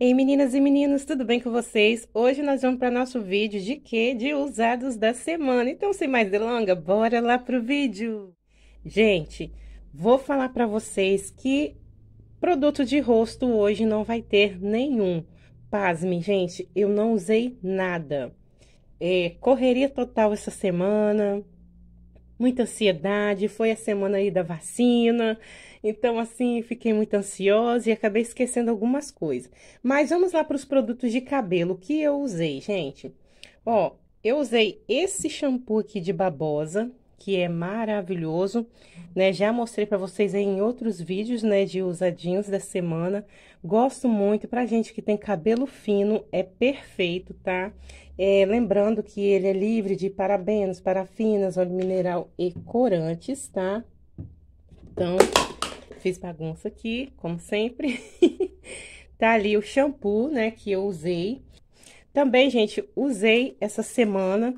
Ei meninas e meninos, tudo bem com vocês? Hoje nós vamos para nosso vídeo de quê? De usados da semana. Então, sem mais delonga, bora lá pro vídeo. Gente, vou falar para vocês que produto de rosto hoje não vai ter nenhum. Pasme, gente, eu não usei nada. É, correria total essa semana, muita ansiedade, foi a semana aí da vacina. Então, assim, fiquei muito ansiosa e acabei esquecendo algumas coisas. Mas vamos lá para os produtos de cabelo que eu usei, gente. Ó, eu usei esse shampoo aqui de babosa, que é maravilhoso, né? Já mostrei para vocês em outros vídeos, né, de usadinhos da semana. Gosto muito, pra gente que tem cabelo fino, é perfeito, tá? É, lembrando que ele é livre de parabenos, parafinas, óleo mineral e corantes, tá? Então, Fiz bagunça aqui, como sempre. tá ali o shampoo, né, que eu usei. Também, gente, usei essa semana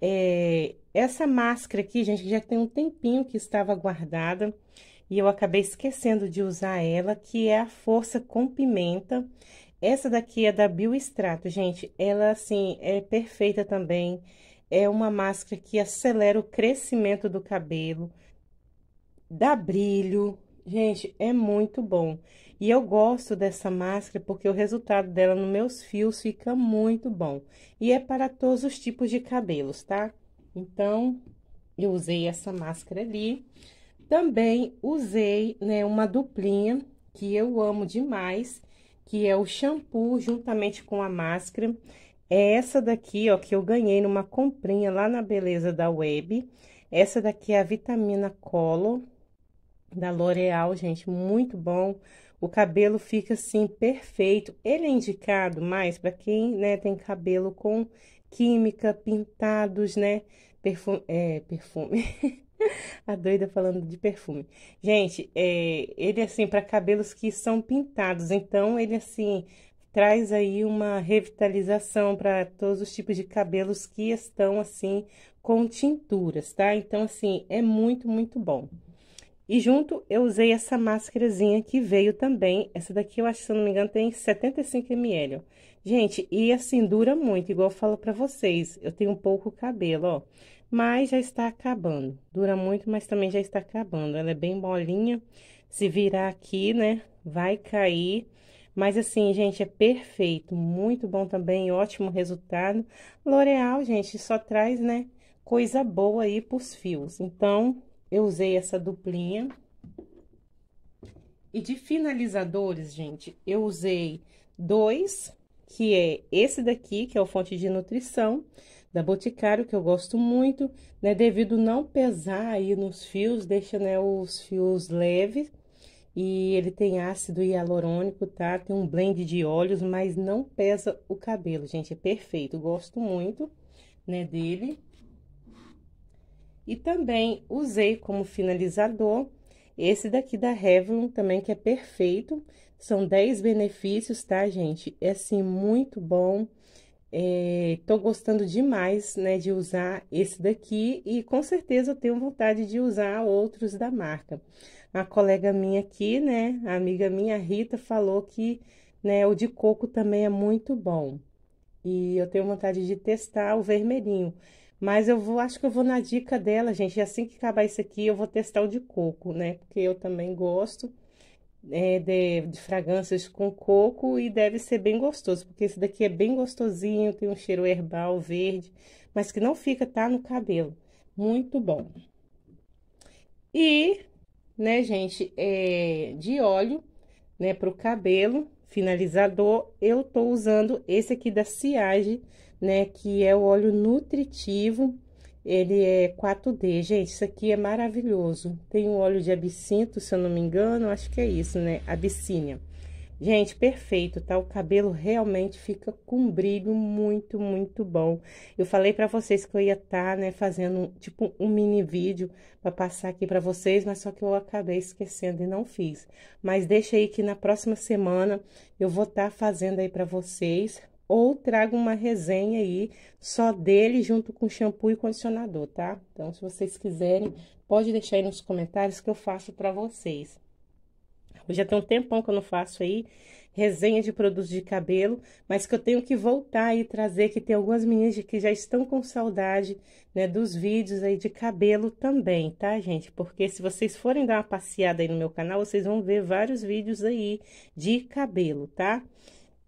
é, essa máscara aqui, gente, que já tem um tempinho que estava guardada. E eu acabei esquecendo de usar ela, que é a Força com Pimenta. Essa daqui é da Bioextrato, gente. Ela, assim, é perfeita também. É uma máscara que acelera o crescimento do cabelo, dá brilho, Gente, é muito bom. E eu gosto dessa máscara porque o resultado dela nos meus fios fica muito bom. E é para todos os tipos de cabelos, tá? Então, eu usei essa máscara ali. Também usei, né, uma duplinha que eu amo demais, que é o shampoo juntamente com a máscara. É essa daqui, ó, que eu ganhei numa comprinha lá na Beleza da Web. Essa daqui é a vitamina Color da L'Oreal, gente, muito bom. O cabelo fica assim perfeito. Ele é indicado mais para quem, né, tem cabelo com química, pintados, né? Perfume, é, perfume. A doida falando de perfume. Gente, é, ele assim para cabelos que são pintados, então ele assim traz aí uma revitalização para todos os tipos de cabelos que estão assim com tinturas, tá? Então assim, é muito, muito bom. E junto eu usei essa máscarazinha que veio também. Essa daqui eu acho, se eu não me engano, tem 75 ml. Gente, e assim dura muito, igual eu falo pra vocês. Eu tenho pouco cabelo, ó. Mas já está acabando. Dura muito, mas também já está acabando. Ela é bem molinha. Se virar aqui, né, vai cair. Mas assim, gente, é perfeito, muito bom também, ótimo resultado. L'Oreal, gente, só traz, né, coisa boa aí pros fios. Então, eu usei essa duplinha. E de finalizadores, gente, eu usei dois, que é esse daqui, que é o Fonte de Nutrição, da Boticário, que eu gosto muito, né? Devido não pesar aí nos fios, deixa, né, os fios leves. E ele tem ácido hialurônico, tá? Tem um blend de óleos, mas não pesa o cabelo, gente. É perfeito, gosto muito, né, dele. E também usei como finalizador esse daqui da Revlon também, que é perfeito. São 10 benefícios, tá, gente? É, assim, muito bom. É, tô gostando demais, né, de usar esse daqui e com certeza eu tenho vontade de usar outros da marca. A colega minha aqui, né, a amiga minha, Rita, falou que, né, o de coco também é muito bom. E eu tenho vontade de testar o vermelhinho. Mas eu vou, acho que eu vou na dica dela, gente. E assim que acabar isso aqui, eu vou testar o de coco, né? Porque eu também gosto é, de, de fragrâncias com coco e deve ser bem gostoso. Porque esse daqui é bem gostosinho, tem um cheiro herbal verde, mas que não fica, tá? No cabelo. Muito bom. E, né, gente, é, de óleo, né, pro cabelo, finalizador, eu tô usando esse aqui da Ciage, né? Que é o óleo nutritivo. Ele é 4D, gente. Isso aqui é maravilhoso. Tem um óleo de absinto, se eu não me engano, acho que é isso, né? Abissínia. Gente, perfeito, tá? O cabelo realmente fica com um brilho muito, muito bom. Eu falei para vocês que eu ia estar, tá, né, fazendo tipo um mini vídeo para passar aqui para vocês, mas só que eu acabei esquecendo e não fiz. Mas deixa aí que na próxima semana eu vou estar tá fazendo aí para vocês ou trago uma resenha aí só dele junto com shampoo e condicionador, tá? Então, se vocês quiserem, pode deixar aí nos comentários que eu faço para vocês. já tem um tempão que eu não faço aí resenha de produtos de cabelo, mas que eu tenho que voltar e trazer que tem algumas meninas que já estão com saudade, né, dos vídeos aí de cabelo também, tá, gente? Porque se vocês forem dar uma passeada aí no meu canal, vocês vão ver vários vídeos aí de cabelo, tá?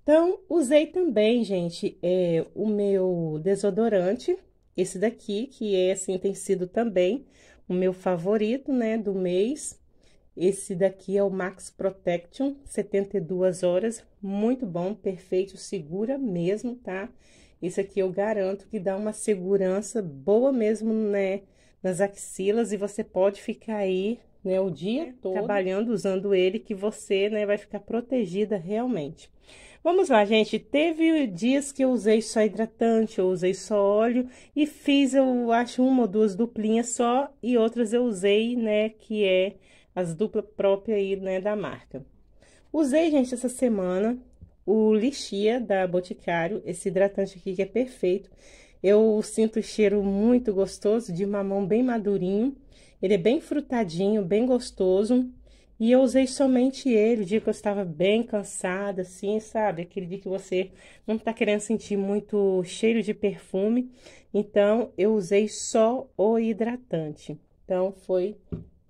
Então, usei também, gente, é, o meu desodorante, esse daqui, que é, assim, tem sido também o meu favorito, né, do mês. Esse daqui é o Max Protection, 72 horas, muito bom, perfeito, segura mesmo, tá? Esse aqui eu garanto que dá uma segurança boa mesmo, né, nas axilas e você pode ficar aí, né, o dia é, todo trabalhando usando ele que você, né, vai ficar protegida realmente. Vamos lá, gente. Teve dias que eu usei só hidratante, eu usei só óleo e fiz, eu acho, uma ou duas duplinhas só e outras eu usei, né, que é as duplas próprias aí, né, da marca. Usei, gente, essa semana o Lixia da Boticário, esse hidratante aqui que é perfeito. Eu sinto o cheiro muito gostoso de mamão bem madurinho. Ele é bem frutadinho, bem gostoso. E eu usei somente ele, o dia que eu estava bem cansada, assim, sabe? Aquele dia que você não tá querendo sentir muito cheiro de perfume. Então, eu usei só o hidratante. Então, foi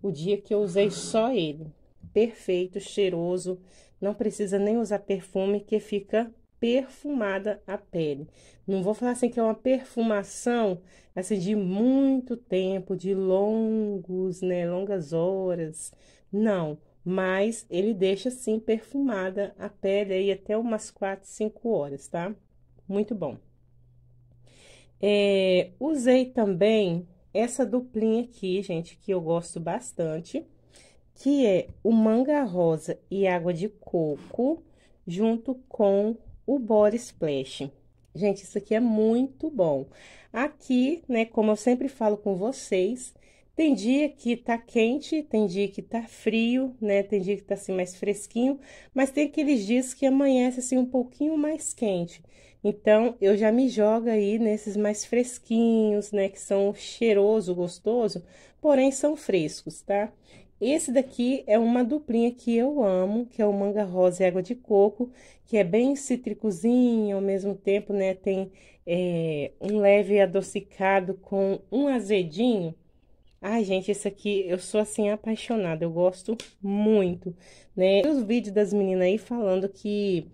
o dia que eu usei só ele. Perfeito, cheiroso. Não precisa nem usar perfume, que fica perfumada a pele. Não vou falar assim que é uma perfumação assim de muito tempo, de longos, né, longas horas não, mas ele deixa assim perfumada a pele aí até umas 4, 5 horas, tá? Muito bom. É, usei também essa duplinha aqui, gente, que eu gosto bastante, que é o manga rosa e água de coco junto com o body splash. Gente, isso aqui é muito bom. Aqui, né, como eu sempre falo com vocês, tem dia que tá quente, tem dia que tá frio, né? Tem dia que tá assim mais fresquinho, mas tem aqueles dias que amanhece assim um pouquinho mais quente. Então eu já me jogo aí nesses mais fresquinhos, né? Que são cheiroso, gostoso, porém são frescos, tá? Esse daqui é uma duplinha que eu amo, que é o manga rosa e água de coco, que é bem cítricozinho, ao mesmo tempo, né, tem é, um leve adocicado com um azedinho. Ai, gente, isso aqui, eu sou, assim, apaixonada, eu gosto muito, né? E os vídeos das meninas aí falando que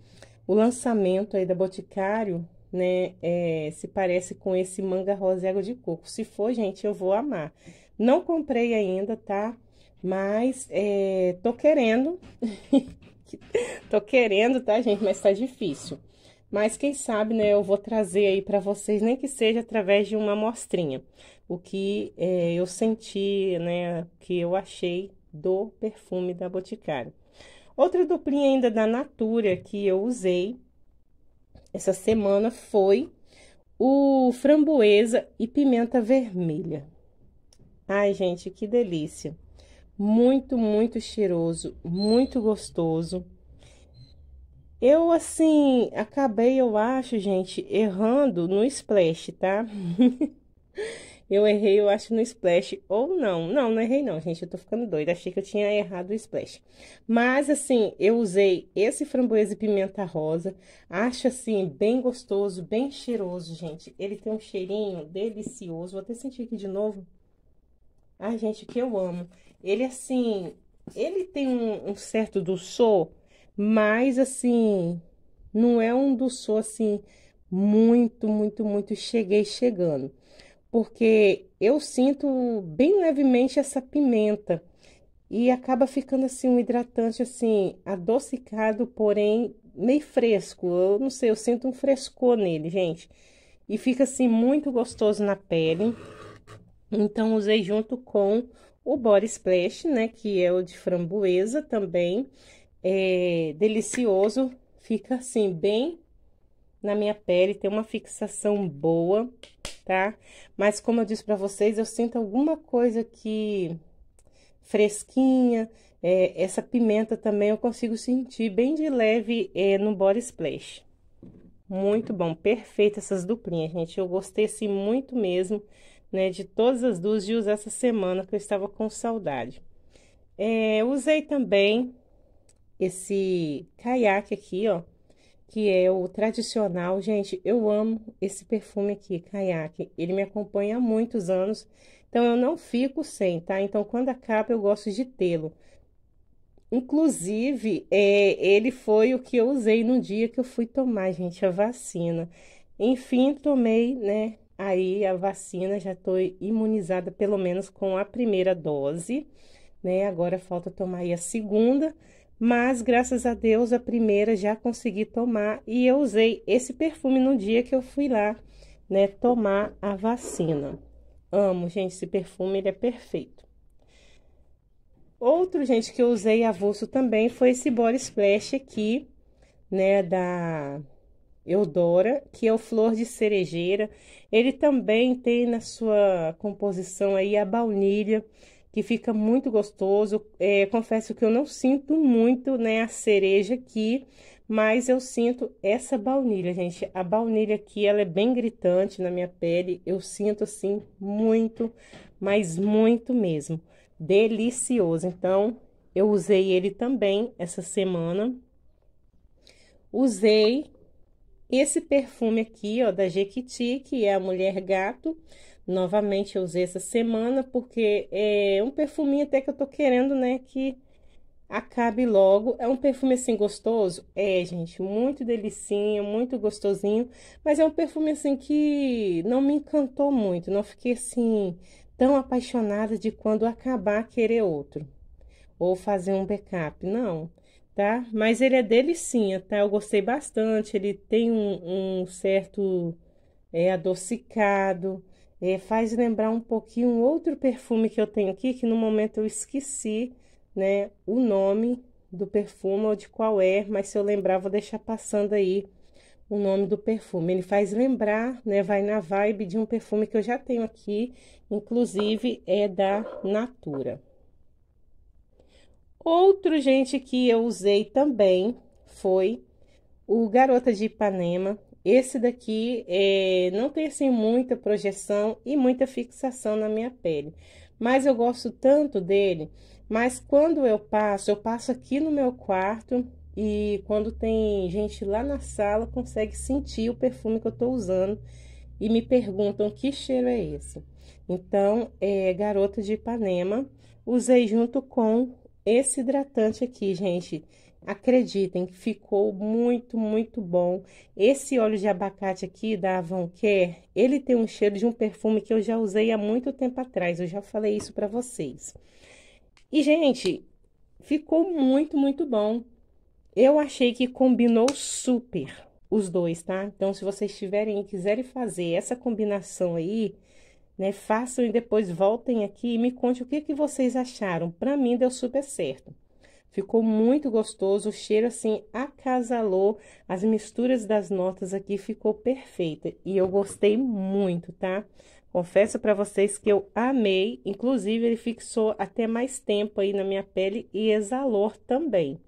o lançamento aí da Boticário, né, é, se parece com esse manga rosa e água de coco. Se for, gente, eu vou amar. Não comprei ainda, tá? Mas é, tô querendo, tô querendo, tá, gente? Mas tá difícil. Mas quem sabe, né, eu vou trazer aí para vocês, nem que seja através de uma amostrinha o que é, eu senti, né, que eu achei do perfume da Boticário. Outra duplinha ainda da Natura que eu usei essa semana foi o framboesa e pimenta vermelha. Ai, gente, que delícia! Muito, muito cheiroso, muito gostoso. Eu, assim, acabei, eu acho, gente, errando no splash, tá? Eu errei, eu acho, no splash. Ou não. Não, não errei não, gente. Eu tô ficando doida. Achei que eu tinha errado o splash. Mas, assim, eu usei esse framboesa e pimenta rosa. Acho, assim, bem gostoso, bem cheiroso, gente. Ele tem um cheirinho delicioso. Vou até sentir aqui de novo. Ai, gente, que eu amo. Ele, assim, ele tem um, um certo doçô, mas, assim, não é um doçô assim muito, muito, muito cheguei chegando porque eu sinto bem levemente essa pimenta e acaba ficando assim um hidratante assim adocicado, porém meio fresco. Eu não sei, eu sinto um frescor nele, gente. E fica assim muito gostoso na pele. Então usei junto com o Body Splash, né, que é o de framboesa também. É delicioso, fica assim bem na minha pele, tem uma fixação boa tá? Mas como eu disse para vocês, eu sinto alguma coisa que fresquinha, é, essa pimenta também eu consigo sentir bem de leve é, no body splash. Muito bom, perfeito essas duplinhas, gente. Eu gostei assim muito mesmo, né, de todas as duas de usar essa semana que eu estava com saudade. É, usei também esse caiaque aqui, ó, que é o tradicional. Gente, eu amo esse perfume aqui, Caiaque. Ele me acompanha há muitos anos, então eu não fico sem, tá? Então, quando acaba, eu gosto de tê-lo. Inclusive, é, ele foi o que eu usei no dia que eu fui tomar, gente, a vacina. Enfim, tomei, né? Aí a vacina, já tô imunizada pelo menos com a primeira dose, né? Agora falta tomar aí a segunda mas graças a Deus a primeira já consegui tomar e eu usei esse perfume no dia que eu fui lá, né, tomar a vacina. Amo, gente, esse perfume, ele é perfeito. Outro, gente, que eu usei avulso também foi esse Body Splash aqui, né, da Eudora, que é o Flor de Cerejeira. Ele também tem na sua composição aí a baunilha, que fica muito gostoso. É, confesso que eu não sinto muito, né, a cereja aqui, mas eu sinto essa baunilha, gente. A baunilha aqui, ela é bem gritante na minha pele. Eu sinto, assim, muito, mas muito mesmo. Delicioso. Então, eu usei ele também essa semana. Usei esse perfume aqui, ó, da Jequiti, que é a Mulher Gato. Novamente eu usei essa semana, porque é um perfuminho até que eu tô querendo, né, que acabe logo. É um perfume assim gostoso? É, gente, muito delicinho, muito gostosinho, mas é um perfume assim que não me encantou muito, não fiquei assim tão apaixonada de quando acabar querer outro ou fazer um backup, não, tá? Mas ele é delicinha, tá? Eu gostei bastante, ele tem um, um certo é, adocicado, é, faz lembrar um pouquinho um outro perfume que eu tenho aqui, que no momento eu esqueci, né, o nome do perfume ou de qual é, mas se eu lembrar, vou deixar passando aí o nome do perfume. Ele faz lembrar, né, vai na vibe de um perfume que eu já tenho aqui, inclusive é da Natura. Outro, gente, que eu usei também foi o Garota de Ipanema. Esse daqui é, não tem assim muita projeção e muita fixação na minha pele, mas eu gosto tanto dele. Mas quando eu passo, eu passo aqui no meu quarto e quando tem gente lá na sala consegue sentir o perfume que eu tô usando e me perguntam que cheiro é esse. Então, é Garota de Ipanema. Usei junto com esse hidratante aqui, gente Acreditem, ficou muito, muito bom. Esse óleo de abacate aqui da Avonquer, ele tem um cheiro de um perfume que eu já usei há muito tempo atrás. Eu já falei isso para vocês. E, gente, ficou muito, muito bom. Eu achei que combinou super os dois, tá? Então, se vocês tiverem e quiserem fazer essa combinação aí, né, façam e depois voltem aqui e me conte o que, que vocês acharam. Para mim, deu super certo. Ficou muito gostoso, o cheiro assim acasalou, as misturas das notas aqui ficou perfeita e eu gostei muito, tá? Confesso para vocês que eu amei, inclusive ele fixou até mais tempo aí na minha pele e exalou também.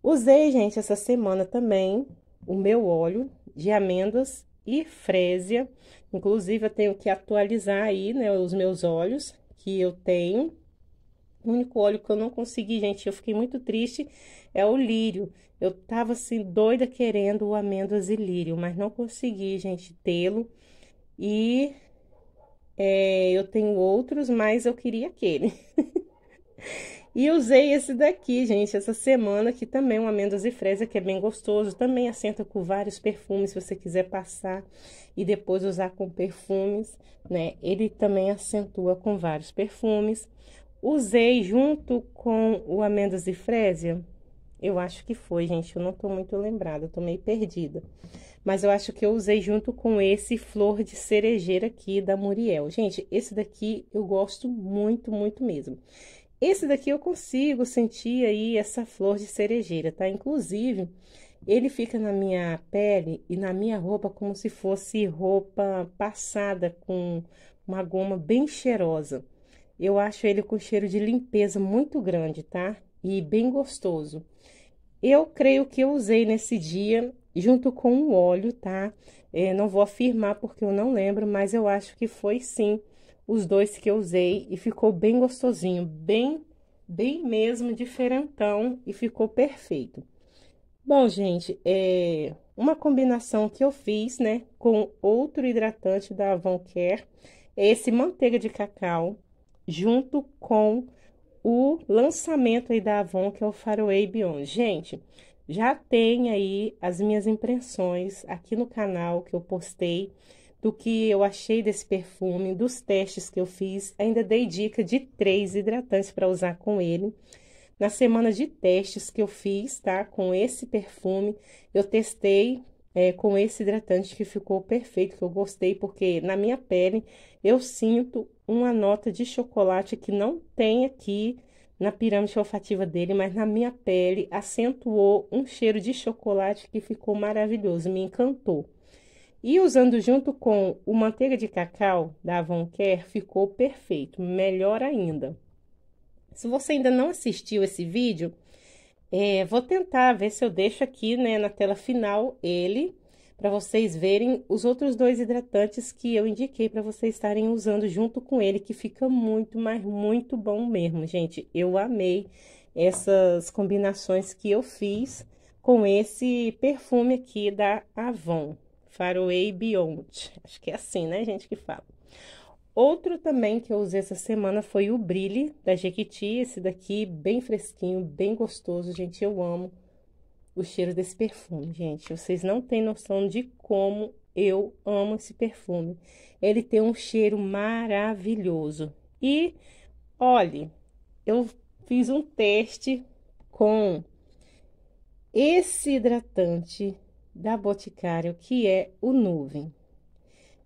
Usei, gente, essa semana também o meu óleo de amêndoas e frésia. Inclusive, eu tenho que atualizar aí, né, os meus olhos que eu tenho o único óleo que eu não consegui, gente, eu fiquei muito triste, é o lírio. Eu tava assim doida querendo o amêndoas e lírio, mas não consegui, gente, tê-lo. E é, eu tenho outros, mas eu queria aquele. e usei esse daqui, gente, essa semana, que também é um amêndoas e fresa, que é bem gostoso. Também assenta com vários perfumes, se você quiser passar e depois usar com perfumes, né? Ele também acentua com vários perfumes. Usei junto com o amêndoas e frésia. Eu acho que foi, gente. Eu não tô muito lembrada, tomei tô meio perdida. Mas eu acho que eu usei junto com esse flor de cerejeira aqui da Muriel. Gente, esse daqui eu gosto muito, muito mesmo. Esse daqui eu consigo sentir aí essa flor de cerejeira, tá? Inclusive, ele fica na minha pele e na minha roupa como se fosse roupa passada com uma goma bem cheirosa. Eu acho ele com cheiro de limpeza muito grande, tá? E bem gostoso. Eu creio que eu usei nesse dia junto com o óleo, tá? É, não vou afirmar porque eu não lembro, mas eu acho que foi sim os dois que eu usei e ficou bem gostosinho, bem, bem mesmo diferentão e ficou perfeito. Bom, gente, é uma combinação que eu fiz, né, com outro hidratante da Avon Care, é esse manteiga de cacau, junto com o lançamento aí da Avon, que é o Faraway Beyond. Gente, já tem aí as minhas impressões aqui no canal que eu postei do que eu achei desse perfume, dos testes que eu fiz. Ainda dei dica de três hidratantes para usar com ele. Na semana de testes que eu fiz, tá? Com esse perfume, eu testei é, com esse hidratante que ficou perfeito, que eu gostei, porque na minha pele eu sinto uma nota de chocolate que não tem aqui na pirâmide olfativa dele, mas na minha pele acentuou um cheiro de chocolate que ficou maravilhoso, me encantou. E usando junto com o manteiga de cacau da Avoncare, ficou perfeito, melhor ainda. Se você ainda não assistiu esse vídeo, é, vou tentar ver se eu deixo aqui, né, na tela final ele, para vocês verem os outros dois hidratantes que eu indiquei para vocês estarem usando junto com ele, que fica muito, mas muito bom mesmo, gente. Eu amei essas combinações que eu fiz com esse perfume aqui da Avon, Faraway Beyond. Acho que é assim, né, gente, que fala. Outro também que eu usei essa semana foi o Brilhe da Jequiti, esse daqui bem fresquinho, bem gostoso, gente, eu amo o cheiro desse perfume, gente. Vocês não têm noção de como eu amo esse perfume. Ele tem um cheiro maravilhoso. E olhe, eu fiz um teste com esse hidratante da Boticário, que é o Nuvem.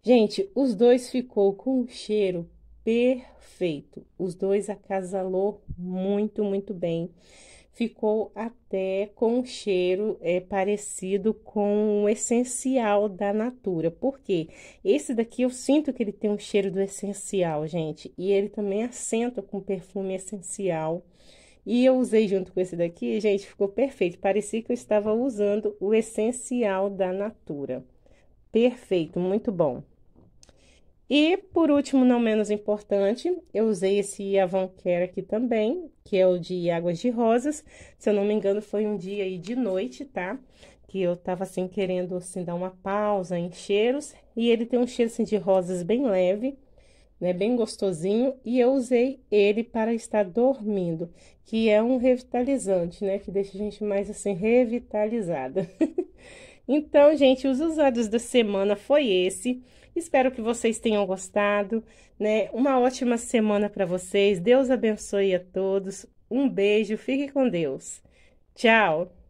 Gente, os dois ficou com um cheiro perfeito. Os dois acasalou muito, muito bem. Ficou até com um cheiro é, parecido com o essencial da Natura. porque Esse daqui eu sinto que ele tem um cheiro do essencial, gente. E ele também assenta com perfume essencial. E eu usei junto com esse daqui, gente, ficou perfeito. Parecia que eu estava usando o essencial da Natura. Perfeito, muito bom. E por último, não menos importante, eu usei esse Care aqui também, que é o de águas de rosas. Se eu não me engano, foi um dia aí de noite, tá? Que eu tava assim querendo assim dar uma pausa em cheiros, e ele tem um cheiro assim de rosas bem leve, né, bem gostosinho, e eu usei ele para estar dormindo, que é um revitalizante, né, que deixa a gente mais assim revitalizada. então, gente, os usados da semana foi esse. Espero que vocês tenham gostado, né? Uma ótima semana para vocês. Deus abençoe a todos. Um beijo, fique com Deus. Tchau.